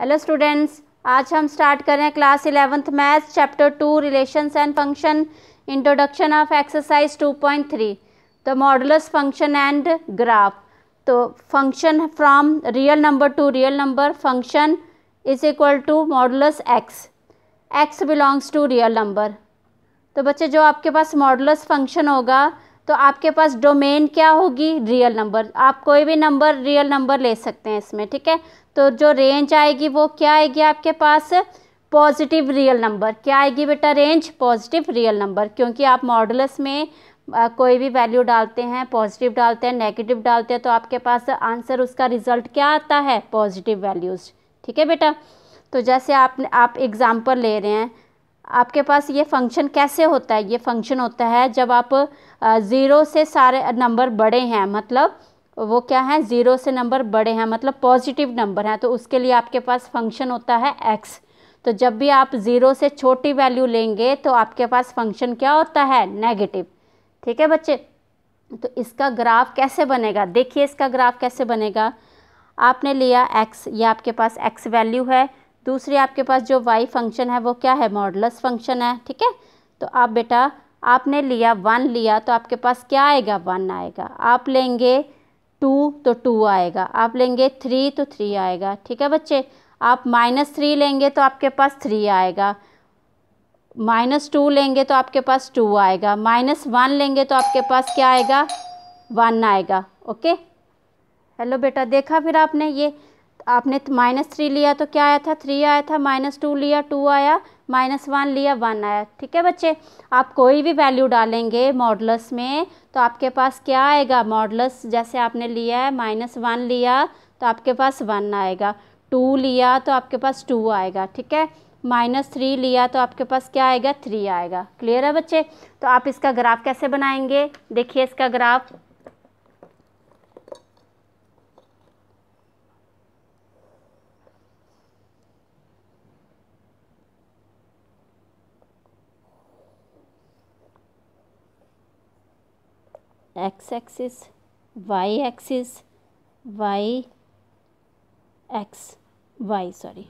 hello students आज हम start कर रहे हैं class eleventh maths chapter two relations and function introduction of exercise 2.3 the modulus function and graph तो function from real number to real number function is equal to modulus X X belongs to real number तो बच्चे जो आपके पास modulus function होगा तो आपके पास domain क्या होगी रियल नंबर आप कोई भी नंबर रियल नंबर ले सकते हैं इसमें ठीक है तो जो रेंज आएगी वो क्या आएगी आपके पास पॉजिटिव रियल नंबर क्या आएगी बेटा रेंज पॉजिटिव रियल नंबर क्योंकि आप मॉडल्स में आ, कोई भी वैल्यू डालते हैं पॉजिटिव डालते हैं नेगेटिव डालते हैं तो आपके पास आंसर उसका रिजल्ट क्या आता है पॉजिटिव वैल्यूज़ ठीक है बेटा तो जैसे आपने आप एग्ज़ाम्पल ले रहे हैं आपके पास ये फंक्शन कैसे होता है ये फंक्शन होता है जब आप ज़ीरो से सारे नंबर बड़े हैं मतलब वो क्या है ज़ीरो से नंबर बड़े हैं मतलब पॉजिटिव नंबर हैं तो उसके लिए आपके पास फंक्शन होता है एक्स तो जब भी आप ज़ीरो से छोटी वैल्यू लेंगे तो आपके पास फंक्शन क्या होता है नेगेटिव ठीक है बच्चे तो इसका ग्राफ कैसे बनेगा देखिए इसका ग्राफ कैसे बनेगा आपने लिया एक्स ये आपके पास एक्स वैल्यू है दूसरी आपके पास जो वाई फंक्शन है वो क्या है मॉडलस फंक्शन है ठीक है तो आप बेटा आपने लिया वन लिया तो आपके पास क्या आएगा वन आएगा आप लेंगे टू तो टू आएगा आप लेंगे थ्री तो थ्री आएगा ठीक है बच्चे आप माइनस थ्री लेंगे तो आपके पास थ्री आएगा माइनस टू लेंगे तो आपके पास टू आएगा माइनस वन लेंगे तो आपके पास क्या आएगा वन आएगा ओके हेलो बेटा देखा फिर आपने ये आपने माइनस तो थ्री लिया तो क्या आया था थ्री आया था माइनस टू लिया टू आया माइनस वन लिया वन आया ठीक है बच्चे आप कोई भी वैल्यू डालेंगे मॉडलस में तो आपके पास क्या आएगा मॉडलस जैसे आपने लिया है माइनस वन लिया तो आपके पास वन आएगा टू लिया तो आपके पास टू आएगा ठीक है माइनस थ्री लिया तो आपके पास क्या आएगा थ्री आएगा क्लियर है बच्चे तो आप इसका ग्राफ कैसे बनाएंगे देखिए इसका graph X axis Y axis Y X Y sorry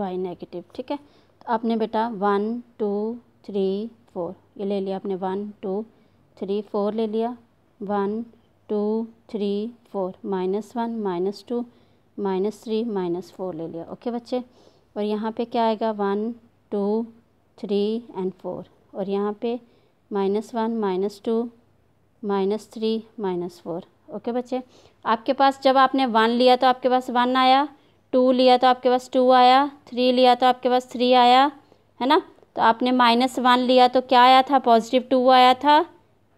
Y negative ठीक है तो आपने बेटा वन टू थ्री फोर ये ले लिया आपने वन टू थ्री फोर ले लिया one two three four minus one minus two minus three minus four ले लिया ओके बच्चे और यहाँ पे क्या आएगा one two three and four और यहाँ पे minus one minus two minus three minus four okay बच्चे आपके पास जब आपने वन लिया तो आपके पास वन आया टू लिया तो आपके पास टू आया थ्री लिया तो आपके पास थ्री आया है ना तो आपने माइनस वन लिया तो क्या आया था पॉजिटिव टू आया था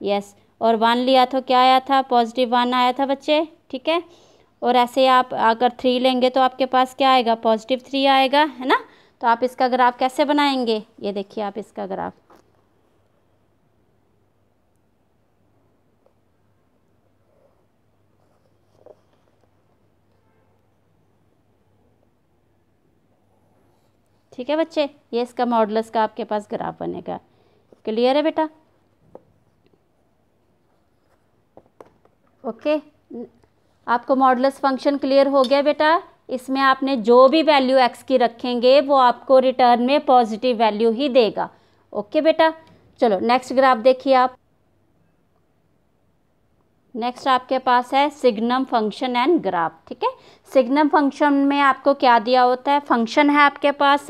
यस और वन लिया तो क्या आया था पॉजिटिव वन आया था बच्चे ठीक है और ऐसे आप अगर थ्री लेंगे तो आपके पास क्या आएगा पॉजिटिव थ्री आएगा है ना तो आप इसका ग्राफ कैसे बनाएंगे ये देखिए आप इसका ग्राफ ठीक है बच्चे ये इसका मॉडल्स का आपके पास ग्राफ बनेगा क्लियर है बेटा ओके आपको मॉडल्स फंक्शन क्लियर हो गया बेटा इसमें आपने जो भी वैल्यू एक्स की रखेंगे वो आपको रिटर्न में पॉजिटिव वैल्यू ही देगा ओके बेटा चलो नेक्स्ट ग्राफ देखिए आप नेक्स्ट आपके पास है सिग्नम फंक्शन एंड ग्राफ ठीक है सिग्नम फंक्शन में आपको क्या दिया होता है फंक्शन है आपके पास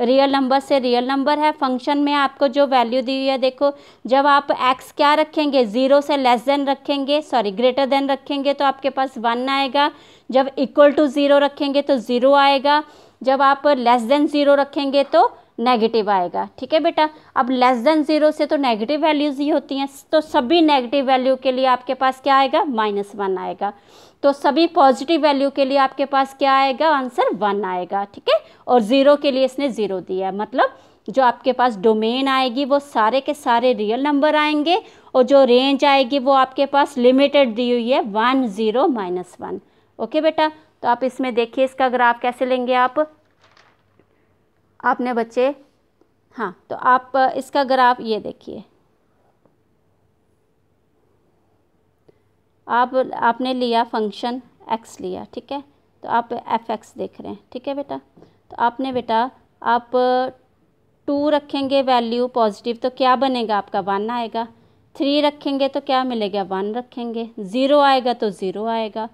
रियल नंबर से रियल नंबर है फंक्शन में आपको जो वैल्यू दी हुई है देखो जब आप एक्स क्या रखेंगे ज़ीरो से लेस देन रखेंगे सॉरी ग्रेटर देन रखेंगे तो आपके पास वन आएगा जब इक्वल टू ज़ीरो रखेंगे तो ज़ीरो आएगा जब आप लेस देन ज़ीरो रखेंगे तो नेगेटिव आएगा ठीक है बेटा अब लेस देन ज़ीरो से तो नेगेटिव वैल्यूज़ ही होती हैं तो सभी नेगेटिव वैल्यू के लिए आपके पास क्या आएगा माइनस वन आएगा तो सभी पॉजिटिव वैल्यू के लिए आपके पास क्या आएगा आंसर वन आएगा ठीक है और ज़ीरो के लिए इसने ज़ीरो दिया है मतलब जो आपके पास डोमेन आएगी वो सारे के सारे रियल नंबर आएंगे और जो रेंज आएगी वो आपके पास लिमिटेड दी हुई है one zero minus one okay बेटा तो आप इसमें देखिए इसका ग्राफ कैसे लेंगे आप आपने बच्चे हाँ तो आप इसका ग्राफ ये देखिए आप आपने लिया फंक्शन एक्स लिया ठीक है तो आप एफ एक्स देख रहे हैं ठीक है बेटा तो आपने बेटा आप टू रखेंगे वैल्यू पॉजिटिव तो क्या बनेगा आपका वन आएगा थ्री रखेंगे तो क्या मिलेगा वन रखेंगे ज़ीरो आएगा तो ज़ीरो आएगा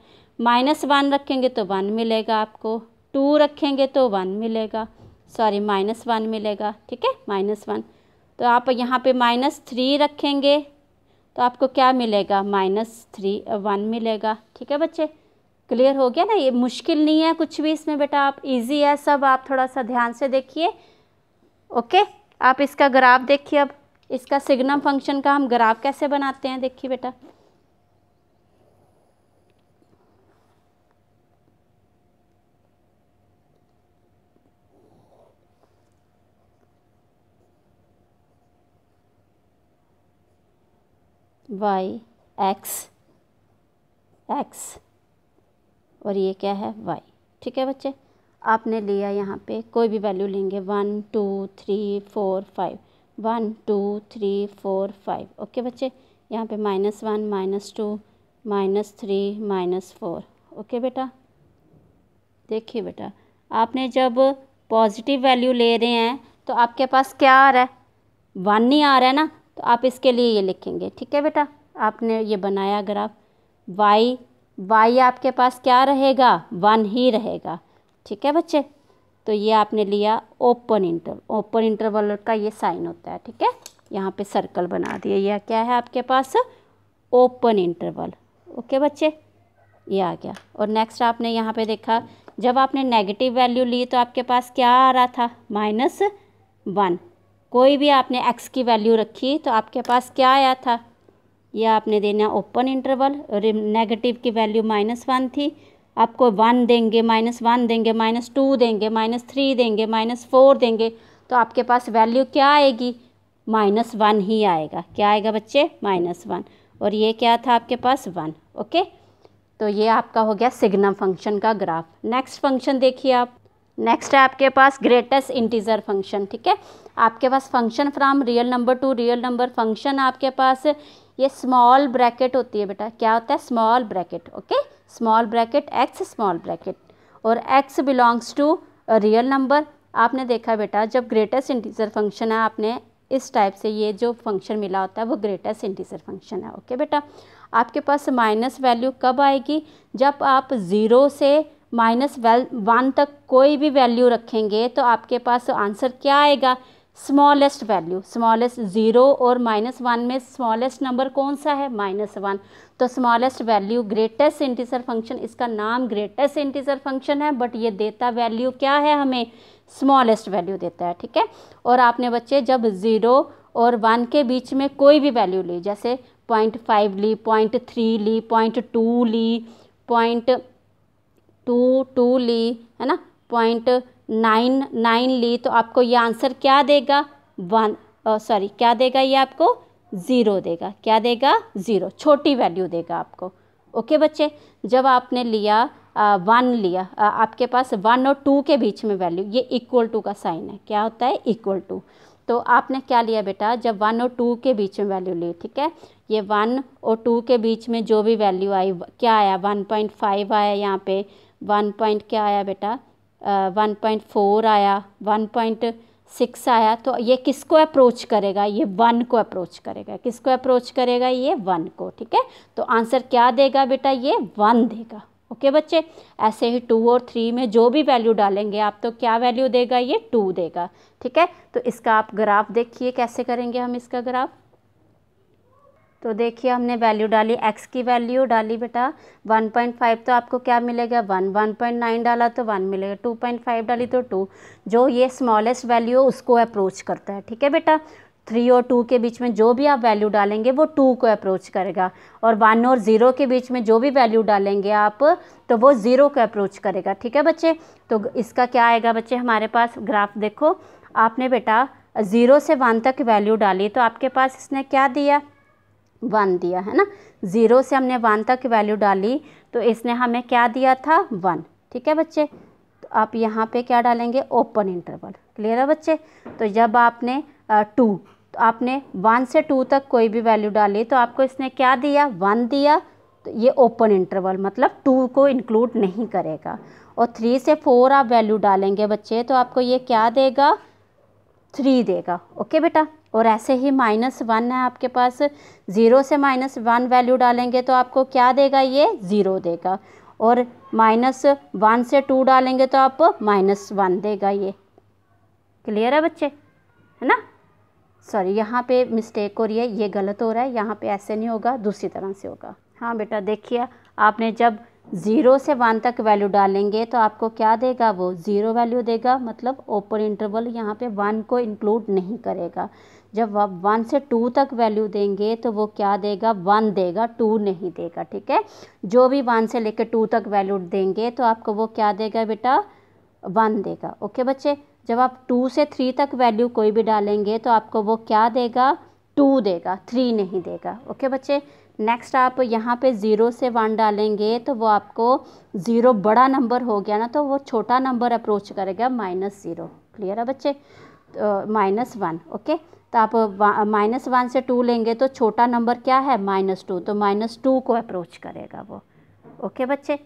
माइनस वन रखेंगे तो वन मिलेगा आपको टू रखेंगे तो वन मिलेगा सॉरी माइनस वन मिलेगा ठीक है माइनस वन तो आप यहाँ पे माइनस थ्री रखेंगे तो आपको क्या मिलेगा माइनस थ्री वन मिलेगा ठीक है बच्चे क्लियर हो गया ना ये मुश्किल नहीं है कुछ भी इसमें बेटा आप इजी है सब आप थोड़ा सा ध्यान से देखिए ओके आप इसका ग्राफ देखिए अब इसका सिग्नम फंक्शन का हम ग्राफ कैसे बनाते हैं देखिए बेटा वाई एक्स एक्स और ये क्या है वाई ठीक है बच्चे आपने लिया यहाँ पे कोई भी वैल्यू लेंगे one two three four five one two three four five okay बच्चे यहाँ पे minus one minus two minus three minus four okay बेटा देखिए बेटा आपने जब पॉजिटिव वैल्यू ले रहे हैं तो आपके पास क्या आ रहा है वन ही आ रहा है ना तो आप इसके लिए ये लिखेंगे ठीक है बेटा आपने ये बनाया ग्राफ वाई वाई आपके पास क्या रहेगा वन ही रहेगा ठीक है बच्चे तो ये आपने लिया ओपन इंटर ओपन इंटरवल का ये साइन होता है ठीक है यहाँ पे सर्कल बना दिया यह क्या है आपके पास ओपन इंटरवल ओके बच्चे ये आ गया और नेक्स्ट आपने यहाँ पे देखा जब आपने नेगेटिव वैल्यू ली तो आपके पास क्या आ रहा था माइनस वन कोई भी आपने एक्स की वैल्यू रखी तो आपके पास क्या आया था यह आपने देना ओपन इंटरवल और नेगेटिव की वैल्यू माइनस वन थी आपको वन देंगे माइनस वन देंगे माइनस टू देंगे माइनस थ्री देंगे माइनस फोर देंगे तो आपके पास वैल्यू क्या आएगी माइनस वन ही आएगा क्या आएगा बच्चे माइनस वन और ये क्या था आपके पास वन ओके तो ये आपका हो गया सिग्नम फंक्शन का ग्राफ नेक्स्ट फंक्शन देखिए आप नेक्स्ट है आपके पास ग्रेटेस्ट इंटीजर फंक्शन ठीक है आपके पास function from real number to real number function आपके पास ये स्मॉल ब्रैकेट होती है बेटा क्या होता है small bracket okay small bracket x small bracket और x belongs to real number आपने देखा बेटा जब ग्रेटेस्ट इंटीजर फंक्शन है आपने इस टाइप से ये जो फंक्शन मिला होता है वो ग्रेटेस्ट इंटीजर फंक्शन है ओके बेटा आपके पास माइनस वैल्यू कब आएगी जब आप ज़ीरो से माइनस वेल वन तक कोई भी वैल्यू रखेंगे तो आपके पास आंसर क्या आएगा स्मॉलेस्ट वैल्यू स्मॉलेस्ट ज़ीरो और माइनस वन में स्मॉलेस्ट नंबर कौन सा है माइनस वन तो smallest value greatest integer function इसका नाम ग्रेटेस्ट इंटीजर फंक्शन है बट ये देता वैल्यू क्या है हमें स्मॉलेस्ट वैल्यू देता है ठीक है और आपने बच्चे जब ज़ीरो और वन के बीच में कोई भी वैल्यू ली जैसे पॉइंट फाइव ली पॉइंट थ्री ली पॉइंट टू ली पॉइंट टू टू ली है ना पॉइंट नाइन नाइन ली तो आपको ये आंसर क्या देगा वन सॉरी क्या देगा ये आपको ज़ीरो देगा क्या देगा ज़ीरो छोटी वैल्यू देगा आपको ओके बच्चे जब आपने लिया आ, वन लिया आ, आपके पास वन और टू के बीच में वैल्यू ये इक्वल टू का साइन है क्या होता है इक्वल टू तो आपने क्या लिया बेटा जब वन और टू के बीच में वैल्यू ली ठीक है ये वन और टू के बीच में जो भी वैल्यू आई क्या आया वन पॉइंट फाइव आया यहाँ पे वन पॉइंट क्या आया बेटा वन पॉइंट फोर आया वन पॉइंट सिक्स आया तो ये किसको अप्रोच करेगा ये वन को अप्रोच करेगा किसको अप्रोच करेगा ये वन को ठीक है तो आंसर क्या देगा बेटा ये वन देगा ओके बच्चे ऐसे ही टू और थ्री में जो भी वैल्यू डालेंगे आप तो क्या वैल्यू देगा ये टू देगा ठीक है तो इसका आप ग्राफ देखिए कैसे करेंगे हम इसका ग्राफ तो देखिए हमने वैल्यू डाली एक्स की वैल्यू डाली बेटा वन पॉइंट फाइव तो आपको क्या मिलेगा वन वन पॉइंट नाइन डाला तो वन मिलेगा टू पॉइंट फाइव डाली तो टू जो ये स्मॉलेस्ट वैल्यू है उसको अप्रोच करता है ठीक है बेटा थ्री और टू के बीच में जो भी आप वैल्यू डालेंगे वो टू को अप्रोच करेगा और वन और ज़ीरो के बीच में जो भी वैल्यू डालेंगे आप तो वो ज़ीरो को अप्रोच करेगा ठीक है बच्चे तो इसका क्या आएगा बच्चे हमारे पास ग्राफ देखो आपने बेटा ज़ीरो से वन तक वैल्यू डाली तो आपके पास इसने क्या दिया वन दिया है ना ज़ीरो से हमने वन तक वैल्यू डाली तो इसने हमें क्या दिया था वन ठीक है बच्चे तो आप यहाँ पे क्या डालेंगे ओपन इंटरवल क्लियर है बच्चे तो जब आपने टू तो आपने वन से टू तक कोई भी वैल्यू डाली तो आपको इसने क्या दिया वन दिया तो ये ओपन इंटरवल मतलब टू को इंक्लूड नहीं करेगा और थ्री से फोर आप वैल्यू डालेंगे बच्चे तो आपको ये क्या देगा थ्री देगा ओके बेटा और ऐसे ही माइनस वन है आपके पास ज़ीरो से माइनस वन वैल्यू डालेंगे तो आपको क्या देगा ये ज़ीरो देगा और माइनस वन से टू डालेंगे तो आप माइनस वन देगा ये क्लियर है बच्चे है ना सॉरी यहाँ पे मिस्टेक हो रही है ये गलत हो रहा है यहाँ पे ऐसे नहीं होगा दूसरी तरह से होगा हाँ बेटा देखिए आपने जब ज़ीरो से वन तक वैल्यू डालेंगे तो आपको क्या देगा वो ज़ीरो वैल्यू देगा मतलब ओपन इंटरवल यहाँ पे वन को इंक्लूड नहीं करेगा जब आप वन से टू तक वैल्यू देंगे तो वो क्या देगा वन देगा टू नहीं देगा ठीक है जो भी वन से लेकर टू तक वैल्यू देंगे तो आपको वो क्या देगा बेटा वन देगा ओके बच्चे जब आप टू से थ्री तक वैल्यू कोई भी डालेंगे तो आपको वो क्या देगा टू देगा थ्री नहीं देगा ओके बच्चे नेक्स्ट आप यहाँ पे ज़ीरो से वन डालेंगे तो वो आपको ज़ीरो बड़ा नंबर हो गया ना तो वो छोटा नंबर अप्रोच करेगा माइनस ज़ीरो क्लियर है बच्चे माइनस वन ओके तो आप माइनस वन से टू लेंगे तो छोटा नंबर क्या है माइनस टू तो माइनस टू को अप्रोच करेगा वो ओके okay, बच्चे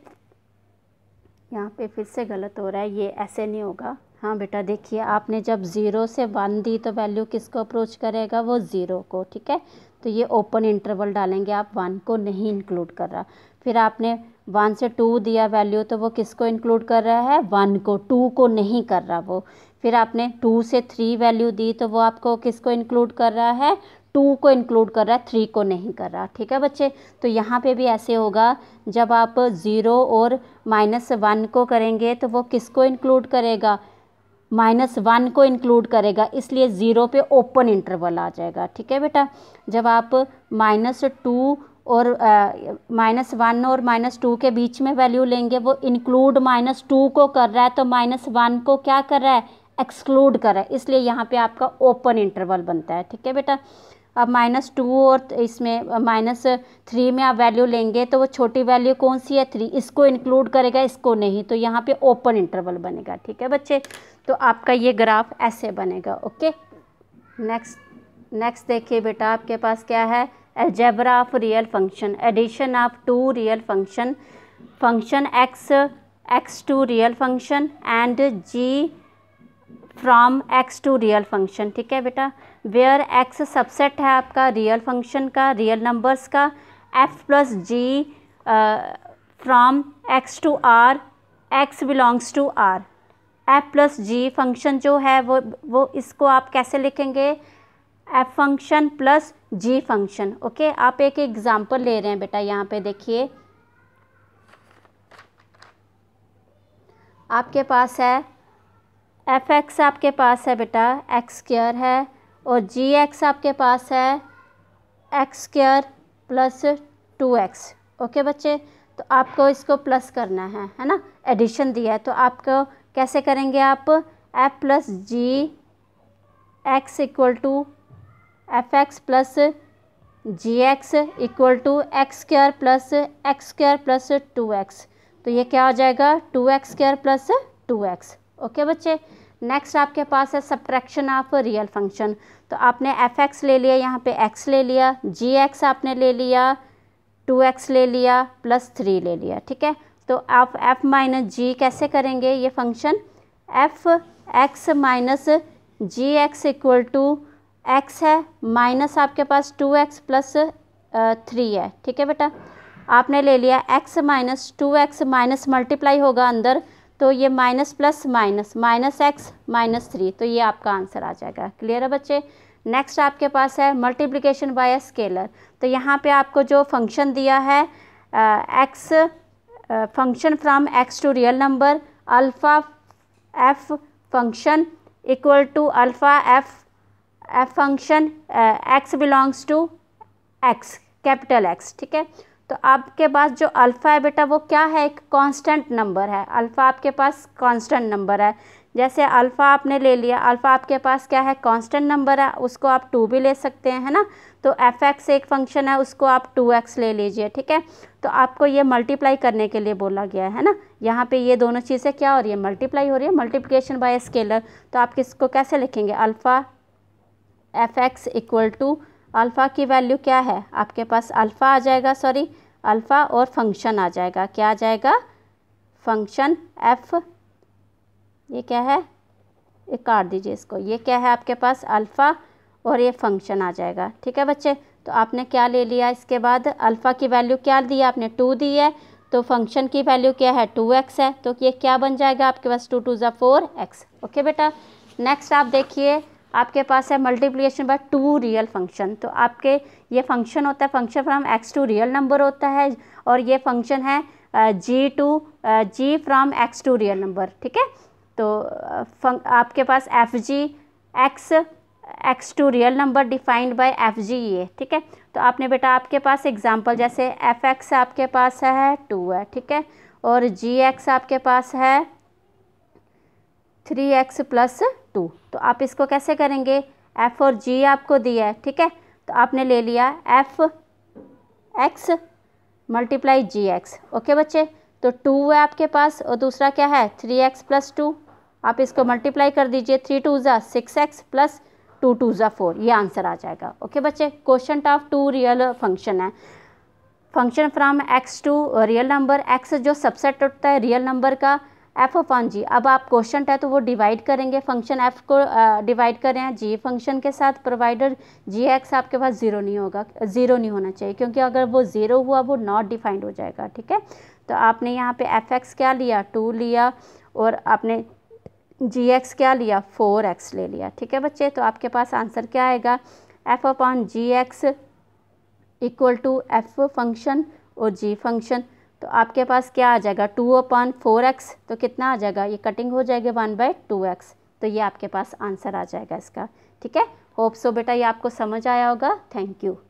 यहाँ पे फिर से गलत हो रहा है ये ऐसे नहीं होगा हाँ बेटा देखिए आपने जब ज़ीरो से वन दी तो वैल्यू किसको अप्रोच करेगा वो ज़ीरो को ठीक है तो ये ओपन इंटरवल डालेंगे आप वन को नहीं इंक्लूड कर रहा फिर आपने वन से टू दिया वैल्यू तो वो किसको इंक्लूड कर रहा है वन को टू को नहीं कर रहा वो फिर आपने टू से थ्री वैल्यू दी तो वो आपको किसको इंक्लूड कर रहा है टू को इंक्लूड कर रहा है थ्री को नहीं कर रहा ठीक है बच्चे तो यहाँ पे भी ऐसे होगा जब आप ज़ीरो और माइनस वन को करेंगे तो वो किसको इंक्लूड करेगा माइनस वन को इंक्लूड करेगा इसलिए ज़ीरो पे ओपन इंटरवल आ जाएगा ठीक है बेटा जब आप माइनस टू और माइनस वन और माइनस टू के बीच में वैल्यू लेंगे वो इंक्लूड माइनस टू को कर रहा है तो माइनस वन को क्या कर रहा है एक्सक्लूड कर रहा है इसलिए यहाँ पे आपका ओपन इंटरवल बनता है ठीक है बेटा अब माइनस टू और इसमें माइनस थ्री में आप वैल्यू लेंगे तो वो छोटी वैल्यू कौन सी है थ्री इसको इंक्लूड करेगा इसको नहीं तो यहाँ पे ओपन इंटरवल बनेगा ठीक है बच्चे तो आपका ये ग्राफ ऐसे बनेगा ओके नेक्स्ट नेक्स्ट देखिए बेटा आपके पास क्या है algebra of real function addition of two real function function x x to real function and g from x to real function ठीक है बेटा वेयर एक्स सबसेट है आपका रियल फंक्शन का रियल नंबर्स का f plus g from x to R x belongs to R f plus g function जो है वो वो इसको आप कैसे लिखेंगे f function plus g function okay आप एक एग्ज़ाम्पल ले रहे हैं बेटा यहाँ पे देखिए आपके पास है एफ एक्स आपके पास है बेटा एक्स स्क्र है और जी एक्स आपके पास है x square plus two x okay बच्चे तो आपको इसको प्लस करना है है ना एडिशन दिया है तो आपको कैसे करेंगे आप f plus g x equal to f x plus g x equal to x square plus x square plus two x तो ये क्या हो जाएगा two x square plus two x okay बच्चे नेक्स्ट आपके पास है सब्ट्रैक्शन ऑफ रियल फंक्शन तो आपने एफ एक्स ले लिया यहाँ पे एक्स ले लिया जी एक्स आपने ले लिया टू एक्स ले लिया प्लस थ्री ले लिया ठीक है तो आप एफ़ माइनस जी कैसे करेंगे ये function f x minus g x equal to x है माइनस आपके पास टू एक्स प्लस थ्री है ठीक है बेटा आपने ले लिया x minus two x minus multiply होगा अंदर तो ये minus plus minus minus x minus three तो ये आपका आंसर आ जाएगा क्लियर है बच्चे नेक्स्ट आपके पास है मल्टीप्लिकेशन बाय स्केलर तो यहाँ पे आपको जो फंक्शन दिया है x uh, function from x to real number alpha f function equal to alpha f f function x belongs to x capital x ठीक है तो आपके पास जो अल्फ़ा है बेटा वो क्या है एक कांस्टेंट नंबर है अल्फ़ा आपके पास कांस्टेंट नंबर है जैसे अल्फ़ा आपने ले लिया अल्फ़ा आपके पास क्या है कांस्टेंट नंबर है उसको आप टू भी ले सकते हैं है ना तो एफ एक्स एक फंक्शन है उसको आप टू एक्स ले लीजिए ठीक है तो आपको ये मल्टीप्लाई करने के लिए बोला गया है ना यहाँ पे ये दोनों चीज़ें क्या हो रही है मल्टीप्लाई हो रही है मल्टीप्लिकेशन बाय स्केलर तो आप किसको कैसे लिखेंगे alpha f x equal to alpha की वैल्यू क्या है आपके पास अल्फ़ा आ जाएगा सॉरी अल्फ़ा और फंक्शन आ जाएगा क्या आ जाएगा फंक्शन एफ ये क्या है ये काट दीजिए इसको ये क्या है आपके पास अल्फ़ा और ये फंक्शन आ जाएगा ठीक है बच्चे तो आपने क्या ले लिया इसके बाद अल्फ़ा की वैल्यू क्या दी है आपने टू दी है तो फंक्शन की वैल्यू क्या है टू एक्स है तो ये क्या बन जाएगा आपके पास टू टू ज़ा फोर एक्स ओके बेटा नेक्स्ट आप देखिए आपके पास है multiplication by two real function तो आपके ये फंक्शन होता है function from x to real number होता है और ये फंक्शन है g to g from x to real number ठीक है तो आपके पास f g x x to real number defined by f g ये ठीक है तो आपने बेटा आपके पास एग्जांपल जैसे एफ एक्स आपके पास है टू है ठीक है और जी एक्स आपके पास है थ्री एक्स प्लस टू तो आप इसको कैसे करेंगे एफ़ और जी आपको दिया है ठीक है तो आपने ले लिया f x multiply g x okay बच्चे तो टू है आपके पास और दूसरा क्या है थ्री एक्स प्लस टू आप इसको मल्टीप्लाई कर दीजिए थ्री टू ज़ा six x plus two two ज़ा फोर ये आंसर आ जाएगा ओके बच्चे question of two real function है function from x to real number x जो सबसेट होता है रियल नंबर का एफ ओ अपन जी अब आप क्वेश्चन है तो वो डिवाइड करेंगे फंक्शन एफ को डिवाइड कर रहे हैं जी फंक्शन के साथ प्रोवाइडर जी एक्स आपके पास ज़ीरो नहीं होगा ज़ीरो नहीं होना चाहिए क्योंकि अगर वो ज़ीरो हुआ वो नॉट डिफाइंड हो जाएगा ठीक है तो आपने यहाँ पे एफ एक्स क्या लिया टू लिया और आपने जी एक्स क्या लिया फ़ोर एक्स ले लिया ठीक है बच्चे तो आपके पास आंसर क्या आएगा f upon g x equal to f function और जी फंक्शन तो आपके पास क्या आ जाएगा टू अपॉन फोर एक्स तो कितना आ जाएगा ये कटिंग हो जाएगी वन बाई टू एक्स तो ये आपके पास आंसर आ जाएगा इसका ठीक है होप सो बेटा ये आपको समझ आया होगा थैंक यू